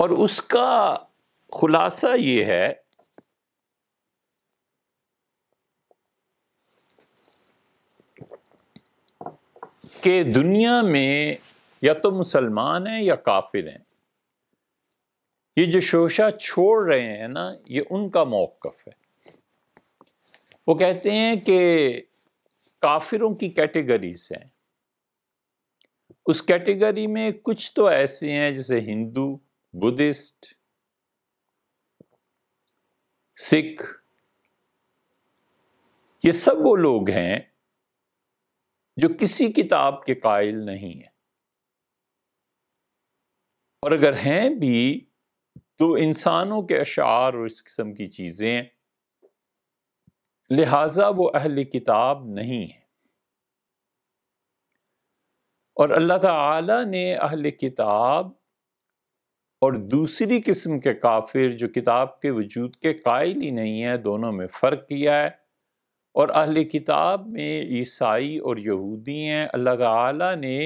और उसका खुलासा ये है कि दुनिया में या तो मुसलमान हैं या काफिर हैं ये जो शोशा छोड़ रहे हैं ना ये उनका मौकफ है वो कहते हैं कि काफिरों की कैटेगरीज हैं उस कैटेगरी में कुछ तो ऐसे हैं जैसे हिंदू Buddhist, सिख ये सब वो लोग हैं जो किसी किताब के कायल नहीं है और अगर हैं भी तो इंसानों के अशार और इस किस्म की चीज़ें लिहाजा वो अहल किताब नहीं है और अल्लाह ताला ने अहल किताब और दूसरी किस्म के काफिर जो किताब के वजूद के कायल ही नहीं है दोनों में फ़र्क किया है और अहल किताब में ईसाई और यहूदी हैं अल्लाह ने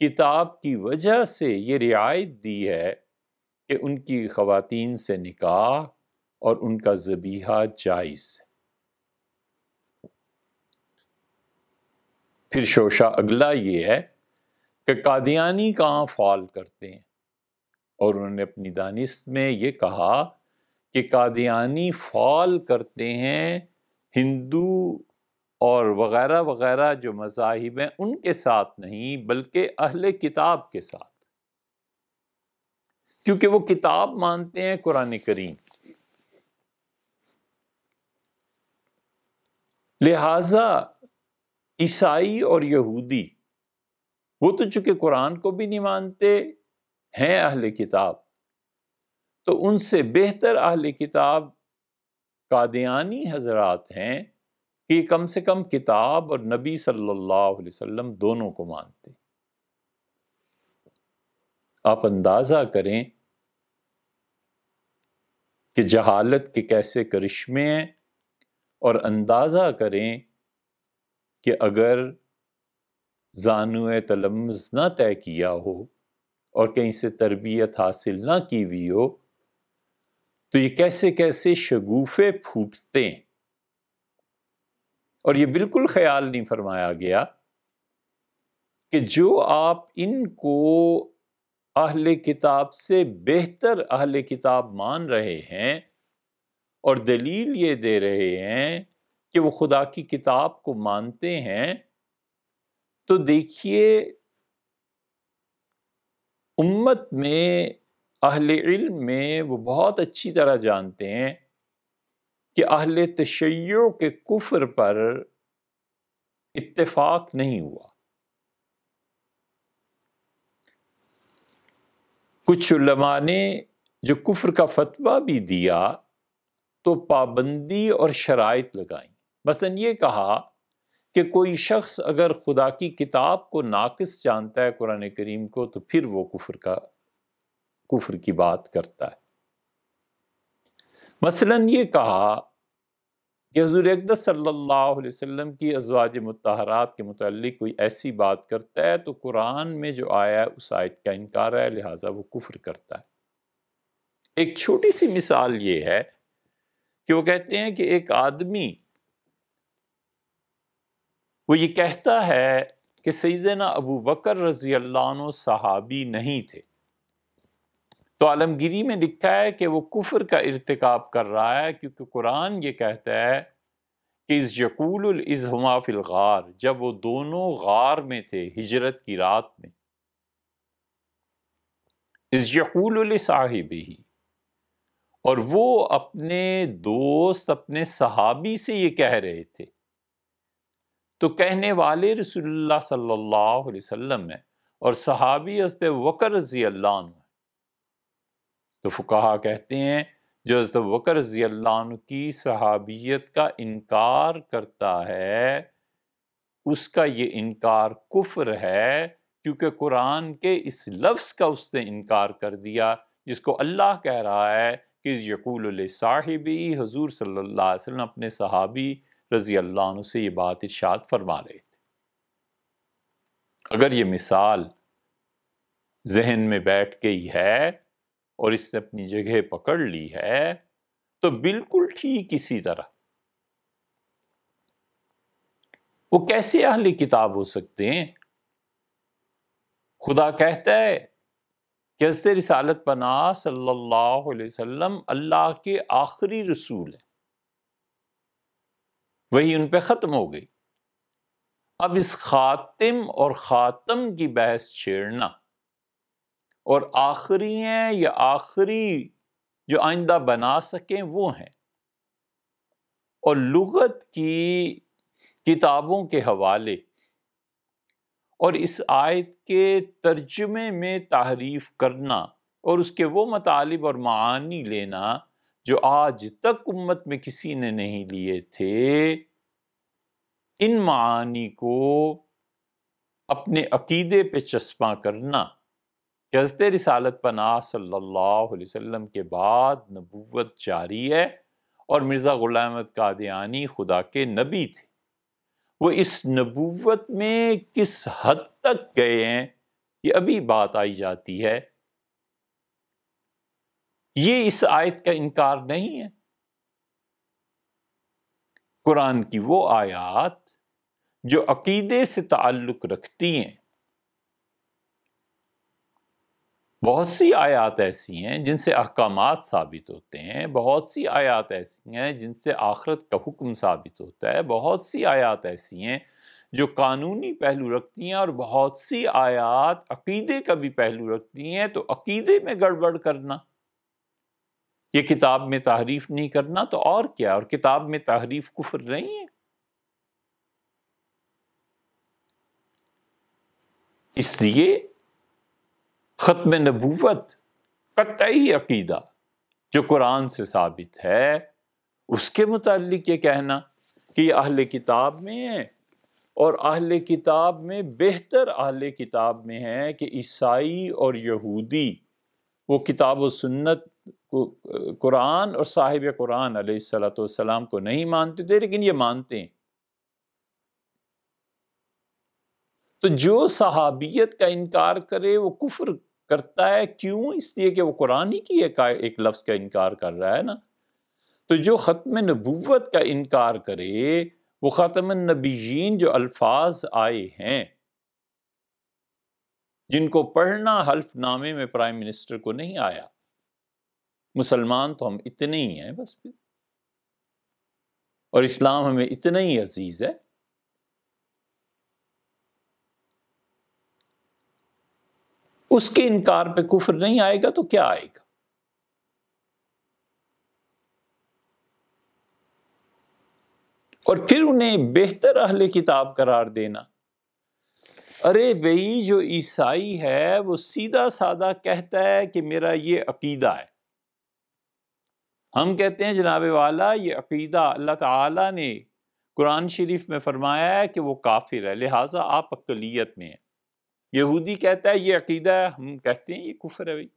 किताब की वजह से ये रियायत दी है कि उनकी ख़वातीन से निकाह और उनका जबीहा जायज़ है फिर शोशा अगला ये है कि कादियानी कहाँ फॉल करते हैं और उन्होंने अपनी दानिश में ये कहा कि कादियानी फॉल करते हैं हिंदू और वगैरह वगैरह जो मजाहिब हैं उनके साथ नहीं बल्कि अहल किताब के साथ क्योंकि वो किताब मानते हैं कुरान करीम लिहाजा ईसाई और यहूदी वो तो चूंकि कुरान को भी नहीं मानते हैं अहल किताब तो उनसे बेहतर अहल किताब कादियानी हजरात हैं कि कम से कम किताब और नबी सल्लल्लाहु अलैहि वसल्लम दोनों को मानते आप अंदाज़ा करें कि जहालत के कैसे करिश्मे हैं और अंदाज़ा करें कि अगर जानू तलम्स ना तय किया हो और कहीं से तरबियत हासिल ना की हुई हो तो ये कैसे कैसे शगुफे फूटते हैं और ये बिल्कुल ख्याल नहीं फरमाया गया कि जो आप इनको अहले किताब से बेहतर अहले किताब मान रहे हैं और दलील ये दे रहे हैं कि वो खुदा की किताब को मानते हैं तो देखिए उम्मत में अहल इल्म में वो बहुत अच्छी तरह जानते हैं कि अहल तशैयों के कुफ्र पर इत्तेफाक नहीं हुआ कुछ लमा ने जो कुफ्र का फतवा भी दिया तो पाबंदी और शराइत लगाई मसन ये कहा कि कोई शख्स अगर खुदा की किताब को नाकिस जानता है कुरान करीम को तो फिर वो कुफर का कुफर की बात करता है मसलन ये कहा कि हजूर अकदस सल्लल्लाहु अलैहि वसल्लम की अजवाज मतहरात के मतलब कोई ऐसी बात करता है तो कुरान में जो आया है उस आयत का इनकार है लिहाजा वो कुफर करता है एक छोटी सी मिसाल ये है कि वो कहते हैं कि एक आदमी वो ये कहता है कि सैदना अबू बकर रज़ी अल्लाह सहाबी नहीं थे तो आलमगिरी में लिखा है कि वो कुफर का इरतक कर रहा है क्योंकि कुरान ये कहता है कि इस यकूल इज़मा गार जब वो दोनों गार में थे हिजरत की रात में इस यकूल साहिब ही और वो अपने दोस्त अपने सहाबी से ये कह रहे थे तो कहने वाले रसोल्ला सल्ला वसम है और सहाबी हजरत वक़र रज़ी अल्लाह तो फुकाहा कहते हैं जो हजरत वक़र रज़ी अल्लाह की सहाबियत का इनकार करता है उसका ये इनकार कुफ्र है क्योंकि कुरान के इस लफ्ज़ का उसने इनकार कर दिया जिसको अल्लाह कह रहा है कि यकूल साहिबी हजूर सल्ला वसम अपने सहाबी रज़ी अल्लाह से ये बात इर्शाद फरमा रहे थे अगर ये मिसाल जहन में बैठ गई है और इसने अपनी जगह पकड़ ली है तो बिल्कुल ठीक इसी तरह वो कैसे अहली किताब हो सकते हैं खुदा कहता है कि हजरत रिसालत पना सल्लल्लाहु अलैहि वसल्लम अल्लाह के आखिरी रसूल है वही उन पर ख़त्म हो गई अब इस खातिम और ख़ातम की बहस छेड़ना और आखिरी हैं या आखिरी जो आइंदा बना सकें वो हैं और लुगत की किताबों के हवाले और इस आयत के तर्जमे में तारीफ़ करना और उसके वो मतालब और मानी लेना जो आज तक उम्मत में किसी ने नहीं लिए थे इन मानी को अपने अकीदे पे चस्पा करना गजत रिसालत पना सल्लल्लाहु अलैहि वसल्लम के बाद नबूवत जारी है और मिर्ज़ा ग़ुलाम अहमद कादियानी खुदा के नबी थे वो इस नबूवत में किस हद तक गए हैं ये अभी बात आई जाती है ये इस आयत का इनकार नहीं है कुरान की वो आयात जो अकीदे से ताल्लुक़ रखती हैं बहुत सी आयात ऐसी हैं जिनसे अहकाम साबित होते हैं बहुत सी आयात ऐसी हैं जिनसे आखरत का हुक्म साबित होता है बहुत सी आयात ऐसी हैं जो कानूनी पहलू रखती हैं और बहुत सी आयात अकीदे का भी पहलू रखती हैं तो अकीदे में गड़बड़ करना ये किताब में तारीफ नहीं करना तो और क्या और किताब में तारीफ कुफर नहीं है इसलिए ख़त्म नबूवत कतई अकीदा जो कुरान से साबित है उसके मुतल ये कहना कि अहल किताब में है और अहल किताब में बेहतर अहल किताब में है कि ईसाई और यहूदी वो किताब व सुन्नत कुरान और साहिब कुरान सलाम को नहीं मानते थे लेकिन ये मानते हैं तो जो सहाबियत का इनकार करे वो कुफर करता है क्यों इसलिए कि वो कुरान ही की एक, एक लफ्ज़ का इनकार कर रहा है ना तो जो ख़त्म नबूवत का इनकार करे वो ख़त्म नबीजीन जो अल्फाज आए हैं जिनको पढ़ना हल्फनामे में प्राइम मिनिस्टर को नहीं आया मुसलमान तो हम इतने ही हैं बस फिर और इस्लाम हमें इतना ही अजीज है उसके इनकार पे कुफर नहीं आएगा तो क्या आएगा और फिर उन्हें बेहतर अहले किताब करार देना अरे भई जो ईसाई है वो सीधा साधा कहता है कि मेरा ये अकीदा है हम कहते हैं जनाब वाला ये अकीदा अल्लाह ताला ने कुरान शरीफ में फरमाया है कि वो काफिर है लिहाजा आप अकलीत में हैं यहूदी कहता है ये अकीदा है हम कहते हैं ये कुफर है भाई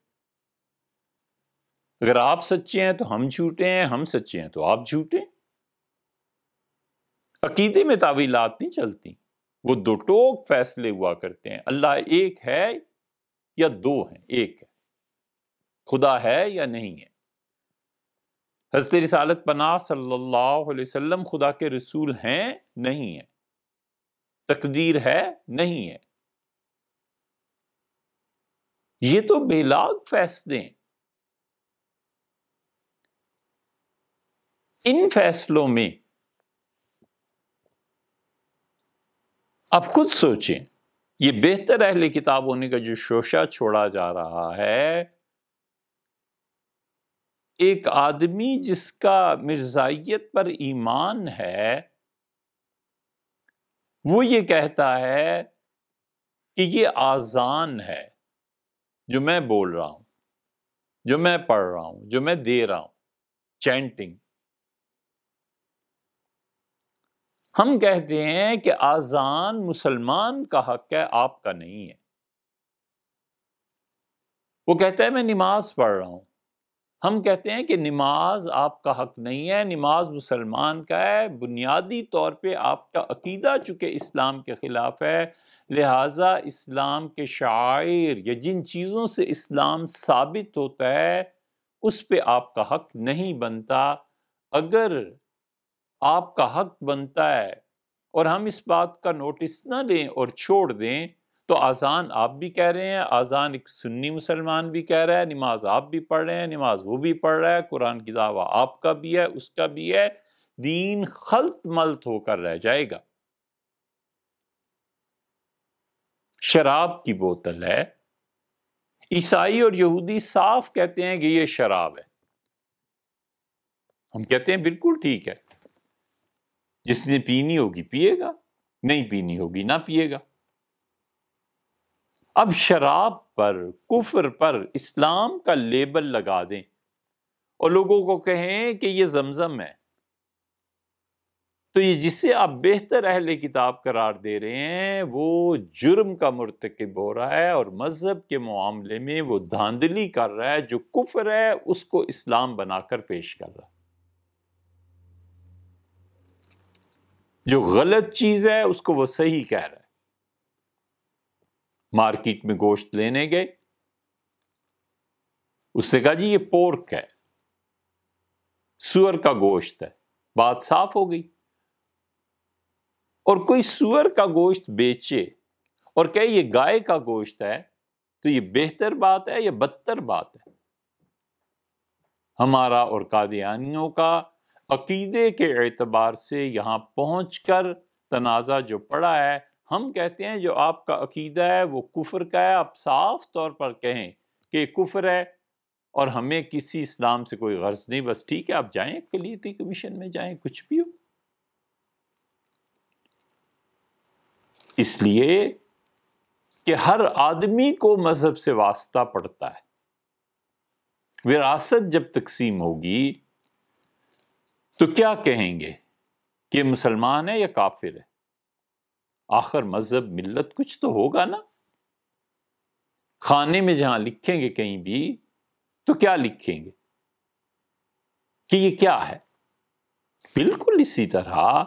अगर आप सच्चे हैं तो हम झूठे हैं हम सच्चे हैं तो आप झूठे अकीदे में तावीलात नहीं चलती वो दो टोक फैसले हुआ करते हैं अल्लाह एक है या दो हैं एक है खुदा है या नहीं है हजरत रसालत पना सल्लल्लाहु अलैहि वसल्लम खुदा के रसूल हैं नहीं है तकदीर है नहीं है ये तो बेलाग फैसले इन फैसलों में आप खुद सोचें ये बेहतर अहले किताब होने का जो शोशा छोड़ा जा रहा है एक आदमी जिसका मिर्जाइत पर ईमान है वो ये कहता है कि ये आज़ान है जो मैं बोल रहा हूं जो मैं पढ़ रहा हूं जो मैं दे रहा हूं चैंटिंग हम कहते हैं कि आज़ान मुसलमान का हक है आपका नहीं है वो कहता है मैं नमाज पढ़ रहा हूं हम कहते हैं कि नमाज आपका हक नहीं है नमाज मुसलमान का है बुनियादी तौर पे आपका अकीदा चूँकि इस्लाम के ख़िलाफ़ है लिहाजा इस्लाम के शायर या जिन चीज़ों से इस्लाम साबित होता है उस पर आपका हक नहीं बनता अगर आपका हक बनता है और हम इस बात का नोटिस ना लें और छोड़ दें तो अज़ान आप भी कह रहे हैं अज़ान एक सुन्नी मुसलमान भी कह रहा है नमाज आप भी पढ़ रहे हैं नमाज वो भी पढ़ रहा है कुरान की दावा आपका भी है उसका भी है दीन खलत मलत होकर रह जाएगा शराब की बोतल है ईसाई और यहूदी साफ कहते हैं कि ये शराब है हम कहते हैं बिल्कुल ठीक है जिसने पीनी होगी पिएगा नहीं पीनी होगी ना पिएगा अब शराब पर कुफर पर इस्लाम का लेबल लगा दें और लोगों को कहें कि ये जमजम है तो ये जिसे आप बेहतर अहल किताब करार दे रहे हैं वो जुर्म का मरतकब हो रहा है और मज़हब के मामले में वो धांधली कर रहा है जो कुफर है उसको इस्लाम बनाकर पेश कर रहा है जो गलत चीज़ है उसको वो सही कह रहा है मार्केट में गोश्त लेने गए उससे कहा जी ये पोर्क है सुअर का गोश्त है बात साफ हो गई और कोई सुअर का गोश्त बेचे और कहे ये गाय का गोश्त है तो ये बेहतर बात है या बदतर बात है हमारा और कादियानियों का अकीदे के एतबार से यहां पहुंचकर तनाज़ा जो पड़ा है हम कहते हैं जो आपका अकीदा है वो कुफर का है आप साफ तौर पर कहें कि कुफर है और हमें किसी इस्लाम से कोई गर्ज नहीं बस ठीक है आप जाएं कलीती कमीशन में जाएं कुछ भी हो इसलिए कि हर आदमी को मज़हब से वास्ता पड़ता है विरासत जब तकसीम होगी तो क्या कहेंगे कि मुसलमान है या काफिर है आखिर मज़हब मिलत कुछ तो होगा ना खाने में जहां लिखेंगे कहीं भी तो क्या लिखेंगे कि ये क्या है बिल्कुल इसी तरह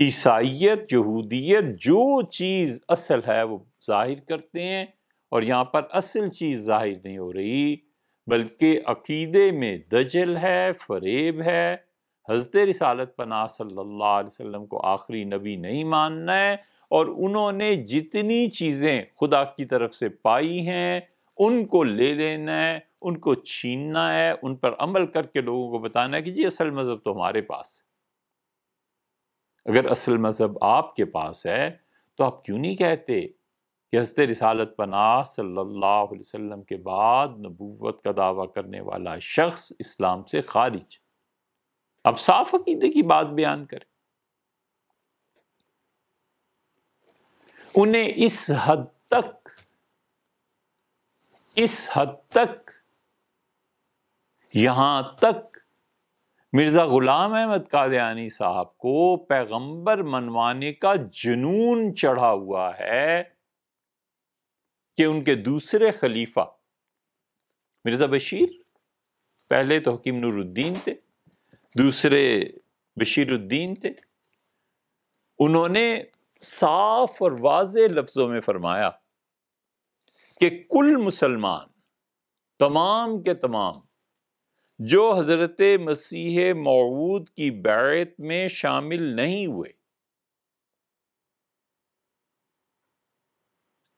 ईसाइत यहूदियत जो चीज़ असल है वो जाहिर करते हैं और यहां पर असल चीज़ जाहिर नहीं हो रही बल्कि अकीदे में दजल है फरेब है हजरत रिसालत पना सल्लल्लाहु अलैहि वसल्लम को आखिरी नबी नहीं मानना है और उन्होंने जितनी चीज़ें खुदा की तरफ से पाई हैं उनको ले लेना है उनको छीनना है उन पर अमल करके लोगों को बताना है कि जी असल मज़हब तो हमारे पास है अगर असल मज़हब आपके पास है तो आप क्यों नहीं कहते कि हजरत रिसालत पनाह सल्लल्लाहु अलैहि वसल्लम के बाद नबूवत का दावा करने वाला शख्स इस्लाम से खारिज अब साफ अकीदे की बात बयान करें उन्हें इस हद तक इस हद तक यहां तक मिर्ज़ा ग़ुलाम अहमद कादयानी साहब को पैगंबर मनवाने का जुनून चढ़ा हुआ है कि उनके दूसरे खलीफा मिर्ज़ा बशीर पहले तो हकीम नूरुद्दीन थे दूसरे बशीरुद्दीन थे उन्होंने साफ और वाज लफ्ज़ों में फरमाया कि कुल मुसलमान तमाम के तमाम जो हज़रत मसीह मौूद की बैत में शामिल नहीं हुए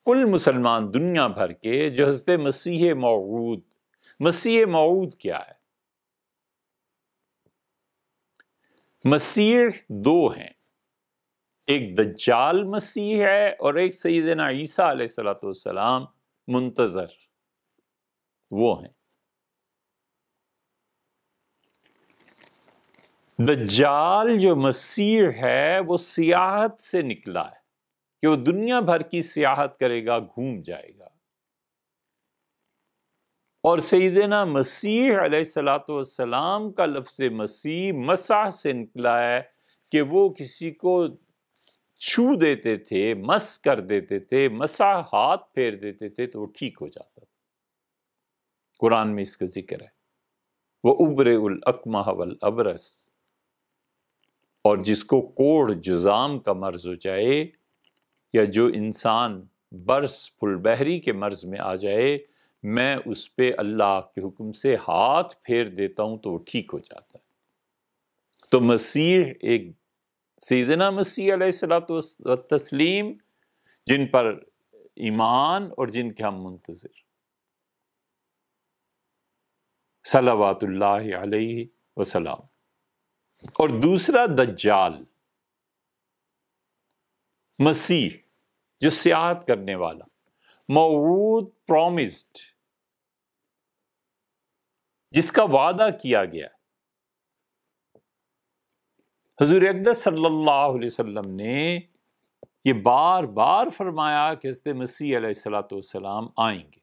कुल मुसलमान दुनिया भर के जो हज़रत मसीह मौूद मसीह मऊद क्या है मसीह दो हैं एक दज्जाल मसीह है और एक सैदना ईसा सलाम मुंतज़र वो हैं द जाल जो मसीह है वो सियाहत से निकला है कि वो दुनिया भर की सियाहत करेगा घूम जाएगा और सईदना मसीह सलाम का लफ्ज़ मसीह मसा से निकला है कि वो किसी को छू देते थे मस कर देते थे मसा हाथ फेर देते थे तो वो ठीक हो जाता था कुरान में इसका जिक्र है वो उबरे उल अकमा वल अबरस और जिसको कोढ़ जुजाम का मर्ज हो जाए या जो इंसान बर्स फुलबहरी के मर्ज में आ जाए मैं उस पर अल्लाह के हुक्म से हाथ फेर देता हूँ तो वो ठीक हो जाता है तो मसीह एक सीजना मसीह सलात तस्लीम जिन पर ईमान और जिनके हम मुंतज़र सलावातुल्ल और दूसरा दज्जाल मसीह जो सियाहत करने वाला मौूद प्रॉमिस्ड जिसका वादा किया गया हजूर अकदस सल्लल्लाहु अलैहि वसल्लम ने ये बार बार फरमाया कि हजत मसीह सलाम आएंगे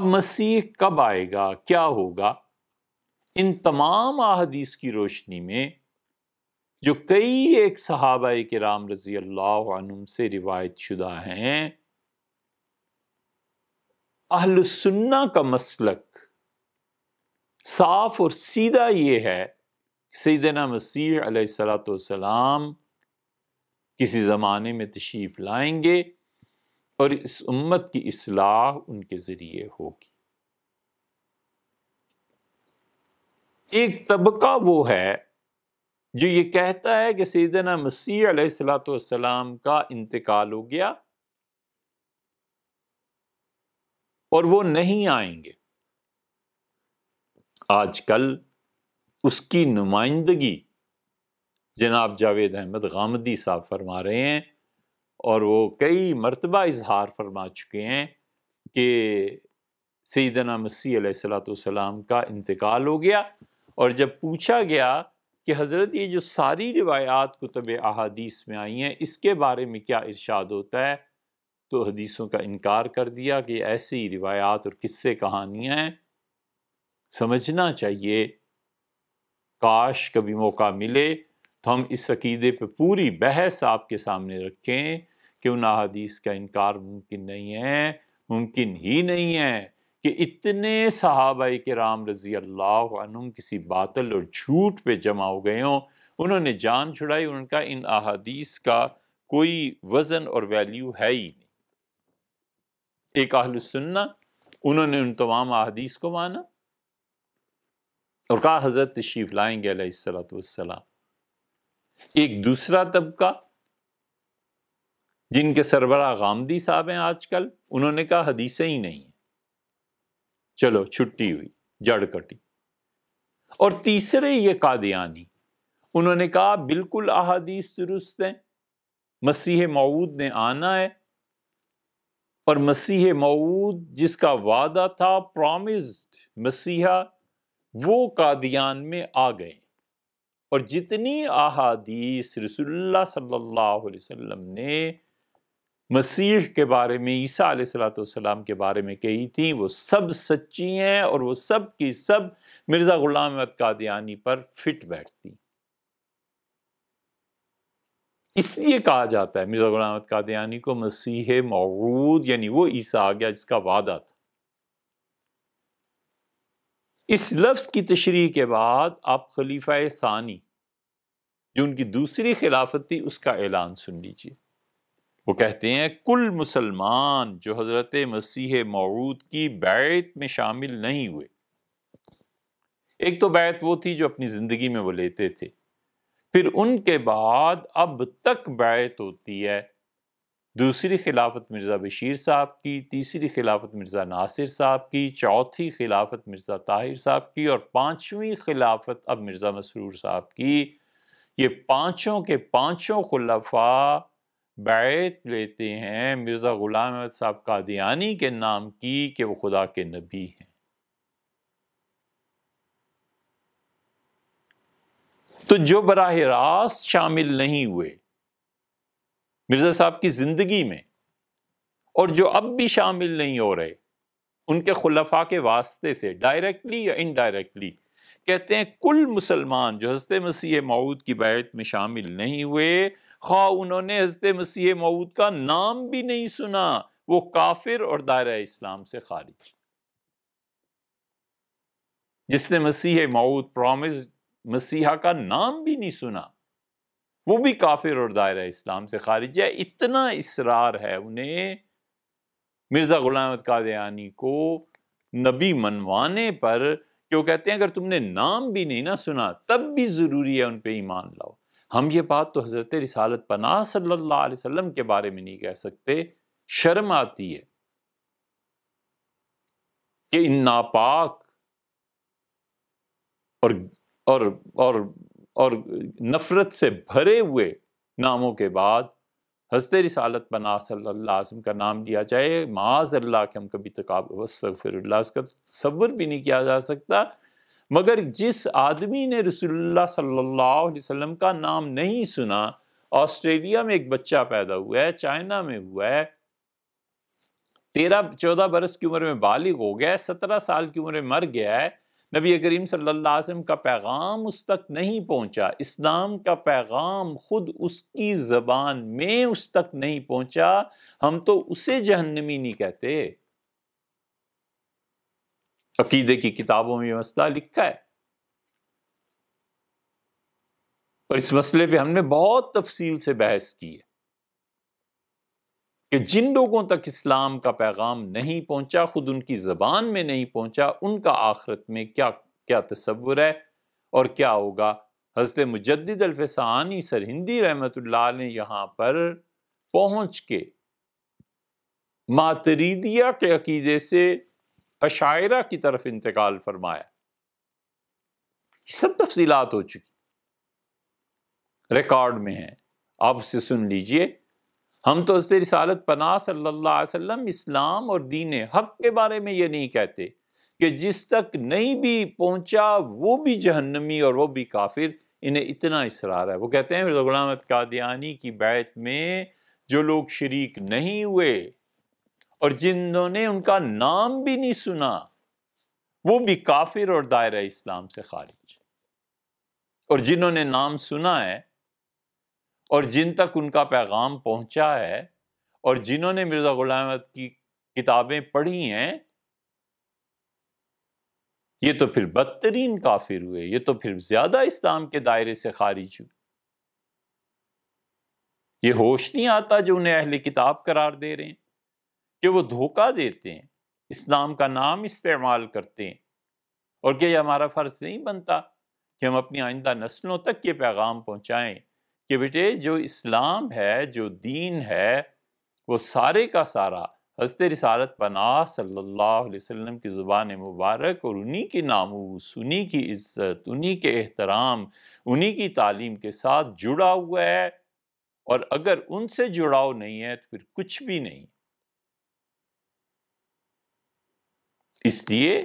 अब मसीह कब आएगा क्या होगा इन तमाम अहदीस की रोशनी में जो कई एक सहाबा के राम रज़ी अल्लाह से रिवायत शुदा हैं अहलसन्ना का मसलक साफ और सीधा ये है सैदना मसीह सलाम किसी ज़माने में तशीफ लाएंगे और इस उम्मत की असलाह उनके ज़रिए होगी एक तबका वो है जो ये कहता है कि सैदना मसीह सलाम का इंतकाल हो गया और वो नहीं आएंगे आजकल उसकी नुमाइंदगी जनाब जावेद अहमद गामदी साहब फरमा रहे हैं और वो कई मरतबा इजहार फरमा चुके हैं कि सईदना मसीह सलाम का इंतकाल हो गया और जब पूछा गया कि हज़रत ये जो सारी रिवायात कुतब अहादीस में आई हैं इसके बारे में क्या इर्शाद होता है तो हदीसों का इनकार कर दिया कि ऐसी रिवायात और किस्से कहानियाँ समझना चाहिए काश कभी मौका मिले तो हम इस अकीदे पे पूरी बहस आपके सामने रखें कि उन अदीस का इनकार मुमकिन नहीं है मुमकिन ही नहीं है कि इतने सहाबाई के राम रज़ी अल्लाह किसी बातल और झूठ पे जमा हो गए हों उन्होंने जान छुड़ाई उनका इन अदीस का कोई वज़न और वैल्यू है ही नहीं एक अहल सुन्ना उन्होंने उन तमाम अहदीस को माना और कहा हज़रत तशीफ लाएंगे सलाम एक दूसरा तबका जिनके सरबरा गामदी साहब हैं आजकल उन्होंने कहा हदीसें ही नहीं चलो छुट्टी हुई जड़ कटी और तीसरे ये कादियानी उन्होंने कहा बिल्कुल अहादीस दुरुस्त हैं मसीह मऊद ने आना है और मसीह मऊद जिसका वादा था प्रॉमिस्ड मसीहा वो कादियान में आ गए और जितनी अहादीस रसुल्ला सल्लल्लाहु अलैहि वसल्लम ने मसीह के बारे में ईसा सलाम के बारे में कही थी वो सब सच्ची हैं और वो सब की सब मिर्ज़ा ग़ुलाम अहमद कादियानी पर फिट बैठती इसलिए कहा जाता है मिर्ज़ा गुलाम कादयानी को मसीह मौरूद यानी वो ईसा आ गया जिसका वादा था इस लफ्ज़ की तशरी के बाद आप खलीफा सानी जो उनकी दूसरी खिलाफत थी उसका ऐलान सुन लीजिए वो कहते हैं कुल मुसलमान जो हज़रत मसीह मौरूद की बैत में शामिल नहीं हुए एक तो बैत वो थी जो अपनी ज़िंदगी में वो लेते थे फिर उनके बाद अब तक बैत होती है दूसरी खिलाफत मिर्ज़ा बशीर साहब की तीसरी खिलाफत मिर्ज़ा नासिर साहब की चौथी खिलाफत मिर्ज़ा ताहिर साहब की और पाँचवीं खिलाफत अब मिर्ज़ा मसरूर साहब की ये पांचों के पांचों खुलफा बैत लेते हैं मिर्ज़ा ग़ुलाम अहमद साहब कादियानी के नाम की कि वो खुदा के नबी हैं तो जो बराह रास्त शामिल नहीं हुए मिर्ज़ा साहब की ज़िंदगी में और जो अब भी शामिल नहीं हो रहे उनके खुलफा के वास्ते से डायरेक्टली या इनडायरेक्टली कहते हैं कुल मुसलमान जो हजरत मसीह मऊद की बैत में शामिल नहीं हुए खा उन्होंने हजरत मसीह मऊद का नाम भी नहीं सुना वो काफिर और दायरा इस्लाम से खारिज जिसने मसीह मऊद प्रॉमिस मसीहा का नाम भी नहीं सुना वो भी काफिर और दायरा इस्लाम से खारिज है इतना इसरार है उन्हें मिर्ज़ा गुलाम कादयानी को नबी मनवाने पर कि वो कहते हैं अगर तुमने नाम भी नहीं ना सुना तब भी ज़रूरी है उन पर ईमान लाओ हम ये बात तो हज़रत रिसालत पना सल्ला वसम के बारे में नहीं कह सकते शर्म आती है कि इन नापाक और और और और नफ़रत से भरे हुए नामों के बाद हंसते रिसालत बना सल्लाम का नाम लिया जाए माज़ल्ला के हम कभी तकाबफ़िर का तस्वर भी नहीं किया जा सकता मगर जिस आदमी ने रसोल्ला सल्लल्लाहु का नाम नहीं सुना ऑस्ट्रेलिया में एक बच्चा पैदा हुआ है चाइना में हुआ है तेरह चौदह बरस की उम्र में बालिग हो गया है सत्रह साल की उम्र में मर गया है नबी करीम सल्लल्लाहु अलैहि वसल्लम का पैगाम उस तक नहीं पहुंचा इस्लाम का पैगाम ख़ुद उसकी ज़बान में उस तक नहीं पहुंचा हम तो उसे जहन्नमी नहीं कहते अकीदे की किताबों में मसला लिखा है और इस मसले पे हमने बहुत तफसील से बहस की है कि जिन लोगों तक इस्लाम का पैगाम नहीं पहुंचा खुद उनकी ज़बान में नहीं पहुंचा उनका आखरत में क्या क्या तस्वुर है और क्या होगा हज़रत मुजद अलफसानी हिंदी रहमत ने यहाँ पर पहुंच के मातरीदिया के अकीदे से अशायरा की तरफ इंतकाल फरमाया सब तफसीलात हो चुकी रिकॉर्ड में है आप उसे सुन लीजिए हम तो उस रिसालत पना सल्ला वसम इस्लाम और दीन हक के बारे में ये नहीं कहते कि जिस तक नहीं भी पहुँचा वो भी जहन्नमी और वो भी काफिर इन्हें इतना इसरार है वो कहते हैं गुलाम कादियानी की बैत में जो लोग शरीक नहीं हुए और जिन्होंने उनका नाम भी नहीं सुना वो भी काफिर और दायरा इस्लाम से खारिज और जिन्होंने नाम सुना है और जिन तक उनका पैगाम पहुंचा है और जिन्होंने मिर्ज़ा गुलाम की किताबें पढ़ी हैं ये तो फिर बदतरीन काफिर हुए ये तो फिर ज़्यादा इस्लाम के दायरे से खारिज हुए ये होश नहीं आता जो उन्हें अहले किताब करार दे रहे हैं कि वो धोखा देते हैं इस्लाम का नाम इस्तेमाल करते हैं और क्या ये हमारा फ़र्ज़ नहीं बनता कि हम अपनी आइंदा नस्लों तक ये पैगाम पहुँचाएँ कि बेटे जो इस्लाम है जो दीन है वो सारे का सारा हजत रसारत पना सल्लल्लाहु अलैहि वसल्लम की ज़ुबान मुबारक और उन्हीं की नामूस उन्हीं की इज़्ज़त उन्हीं के एहतराम उन्हीं की तालीम के साथ जुड़ा हुआ है और अगर उनसे जुड़ाव नहीं है तो फिर कुछ भी नहीं इसलिए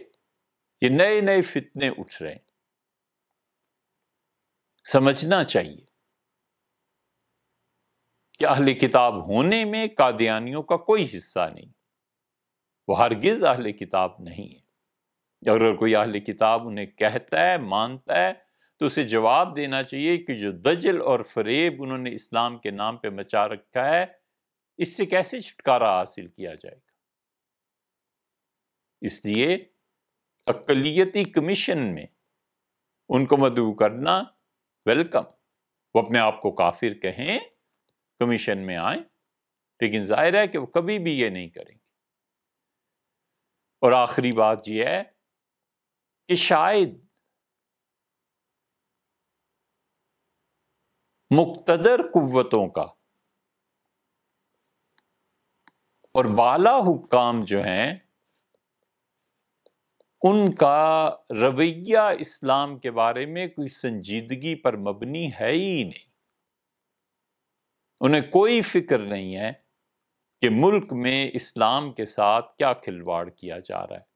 ये नए नए फितने उठ रहे हैं समझना चाहिए कि अहल किताब होने में कादियानियों का कोई हिस्सा नहीं वो हरगिज़ अहल किताब नहीं है अगर कोई अहल किताब उन्हें कहता है मानता है तो उसे जवाब देना चाहिए कि जो दजल और फरेब उन्होंने इस्लाम के नाम पे मचा रखा है इससे कैसे छुटकारा हासिल किया जाएगा इसलिए अकलीती कमीशन में उनको मदू करना वेलकम वो अपने आप को काफिर कहें कमीशन में आए लेकिन जाहिर है कि वो कभी भी ये नहीं करेंगे और आखिरी बात यह है कि शायद मुख्तर कुतों का और बाला हुकाम जो हैं उनका रवैया इस्लाम के बारे में कोई संजीदगी पर मबनी है ही नहीं उन्हें कोई फिक्र नहीं है कि मुल्क में इस्लाम के साथ क्या खिलवाड़ किया जा रहा है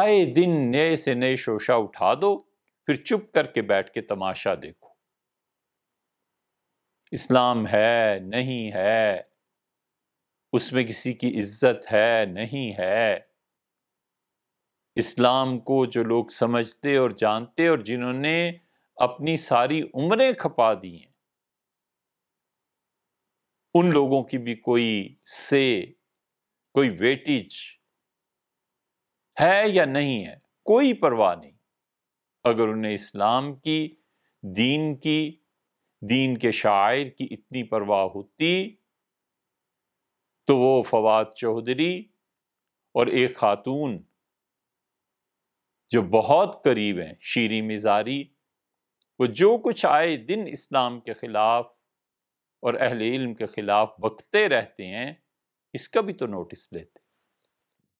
आए दिन नए से नए शोशा उठा दो फिर चुप करके बैठ के तमाशा देखो इस्लाम है नहीं है उसमें किसी की इज्जत है नहीं है इस्लाम को जो लोग समझते और जानते और जिन्होंने अपनी सारी उम्रें खपा दी हैं उन लोगों की भी कोई से कोई वेटिज है या नहीं है कोई परवाह नहीं अगर उन्हें इस्लाम की दीन की दीन के शायर की इतनी परवाह होती तो वो फवाद चौधरी और एक खातून जो बहुत करीब हैं शीरी मिजारी वो जो कुछ आए दिन इस्लाम के ख़िलाफ़ और अहले इल्म के ख़िलाफ़ बकते रहते हैं इसका भी तो नोटिस लेते